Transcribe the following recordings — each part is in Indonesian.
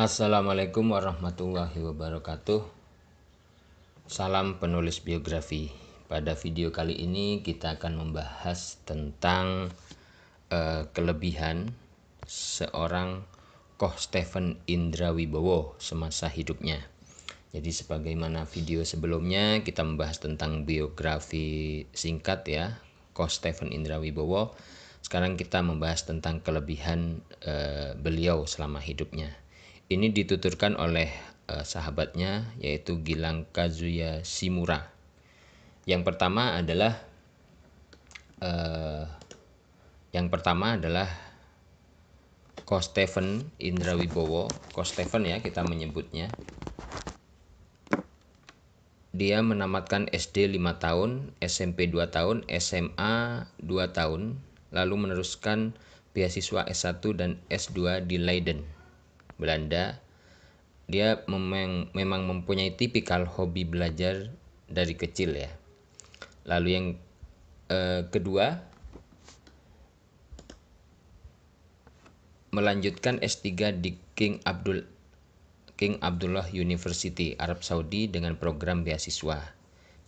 Assalamualaikum warahmatullahi wabarakatuh. Salam penulis biografi. Pada video kali ini kita akan membahas tentang uh, kelebihan seorang Koh Stephen Indra Wibowo semasa hidupnya. Jadi sebagaimana video sebelumnya kita membahas tentang biografi singkat ya Koh Stephen Indra Wibowo. Sekarang kita membahas tentang kelebihan uh, beliau selama hidupnya. Ini dituturkan oleh uh, sahabatnya yaitu Gilang Kazuya Shimura. Yang pertama adalah uh, yang pertama adalah Kosteven Indra Wibowo, ya kita menyebutnya. Dia menamatkan SD 5 tahun, SMP 2 tahun, SMA 2 tahun, lalu meneruskan beasiswa S1 dan S2 di Leiden. Belanda dia memang, memang mempunyai tipikal hobi belajar dari kecil ya. Lalu yang eh, kedua melanjutkan S3 di King Abdul King Abdullah University Arab Saudi dengan program beasiswa.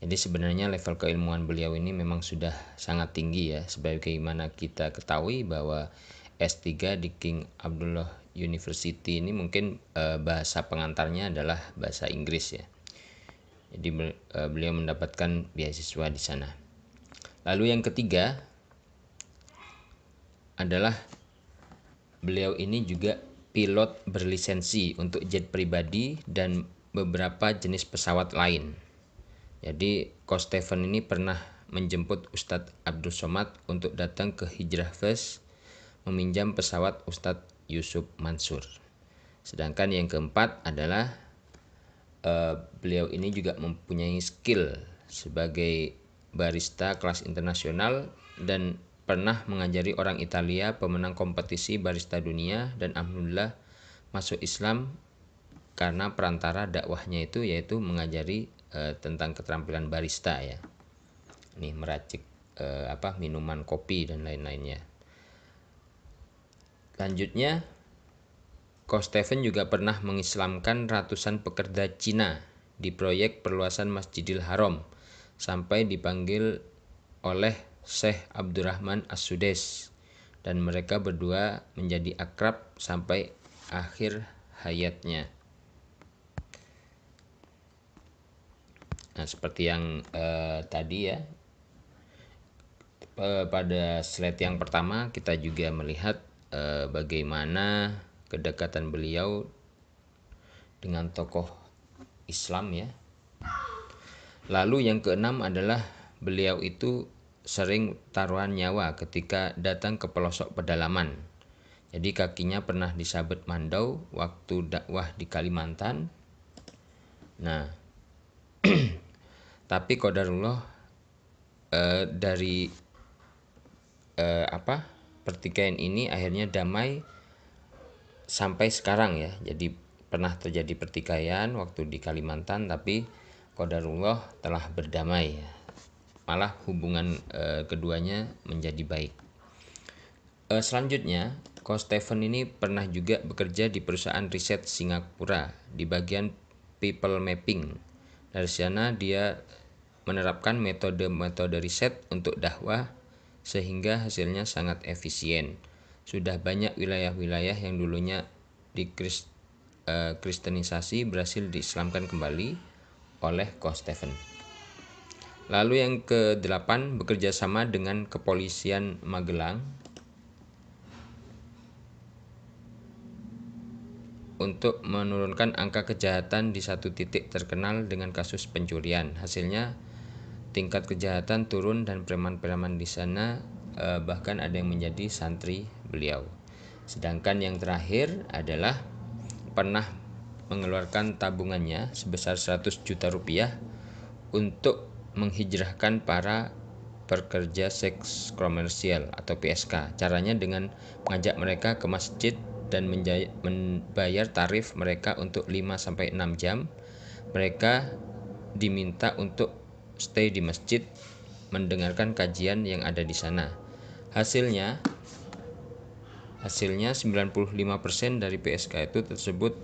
Jadi sebenarnya level keilmuan beliau ini memang sudah sangat tinggi ya sebagaimana kita ketahui bahwa S3 di King Abdullah university ini mungkin uh, bahasa pengantarnya adalah bahasa Inggris ya. Jadi uh, beliau mendapatkan beasiswa di sana. Lalu yang ketiga adalah beliau ini juga pilot berlisensi untuk jet pribadi dan beberapa jenis pesawat lain. Jadi Steven ini pernah menjemput Ustadz Abdul Somad untuk datang ke Hijrah Fest meminjam pesawat Ustadz Yusuf Mansur. Sedangkan yang keempat adalah uh, beliau ini juga mempunyai skill sebagai barista kelas internasional dan pernah mengajari orang Italia pemenang kompetisi barista dunia dan alhamdulillah masuk Islam karena perantara dakwahnya itu yaitu mengajari e, tentang keterampilan barista ya. Nih meracik e, apa minuman kopi dan lain-lainnya. Selanjutnya, Ko Steven juga pernah mengislamkan ratusan pekerja Cina di proyek perluasan Masjidil Haram sampai dipanggil oleh Syekh Abdurrahman As-Sudes dan mereka berdua menjadi akrab sampai akhir hayatnya. Nah, seperti yang eh, tadi ya, eh, pada slide yang pertama kita juga melihat eh, bagaimana kedekatan beliau dengan tokoh Islam ya. Lalu yang keenam adalah beliau itu sering taruhan nyawa ketika datang ke pelosok pedalaman. Jadi kakinya pernah disabet mandau waktu dakwah di Kalimantan. Nah, tapi kodarullah eh, dari eh, apa pertikaian ini akhirnya damai sampai sekarang ya. Jadi pernah terjadi pertikaian waktu di Kalimantan tapi Qadarullah telah berdamai Malah hubungan e, keduanya menjadi baik. E, selanjutnya, Ko Stephen ini pernah juga bekerja di perusahaan riset Singapura di bagian people mapping. Dari sana dia menerapkan metode-metode riset untuk dakwah sehingga hasilnya sangat efisien. Sudah banyak wilayah-wilayah yang dulunya dikristenisasi eh, berhasil diislamkan kembali oleh Koh Stephen. Lalu yang ke-8 bekerja sama dengan kepolisian Magelang untuk menurunkan angka kejahatan di satu titik terkenal dengan kasus pencurian. Hasilnya tingkat kejahatan turun dan preman-preman di sana eh, bahkan ada yang menjadi santri beliau. Sedangkan yang terakhir adalah pernah mengeluarkan tabungannya sebesar 100 juta rupiah untuk menghijrahkan para pekerja seks komersial atau PSK. Caranya dengan mengajak mereka ke masjid dan membayar tarif mereka untuk 5 sampai 6 jam. Mereka diminta untuk stay di masjid mendengarkan kajian yang ada di sana. Hasilnya hasilnya 95% dari PSK itu tersebut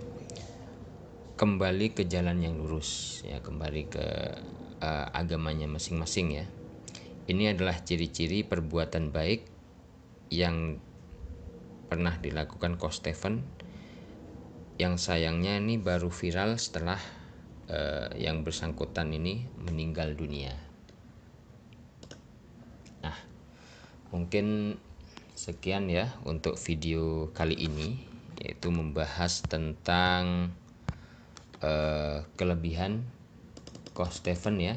kembali ke jalan yang lurus ya, kembali ke uh, agamanya masing-masing ya. Ini adalah ciri-ciri perbuatan baik yang pernah dilakukan Kosteven yang sayangnya ini baru viral setelah eh, yang bersangkutan ini meninggal dunia. Nah, mungkin sekian ya untuk video kali ini yaitu membahas tentang eh, kelebihan Coach Stephen ya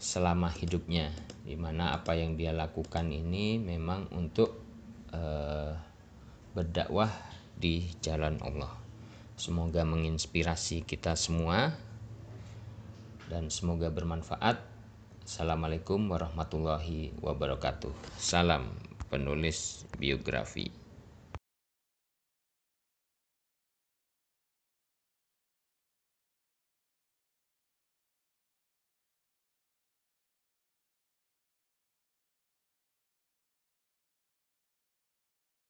selama hidupnya dimana apa yang dia lakukan ini memang untuk eh, berdakwah di jalan Allah. Semoga menginspirasi kita semua dan semoga bermanfaat. Assalamualaikum warahmatullahi wabarakatuh. Salam penulis biografi.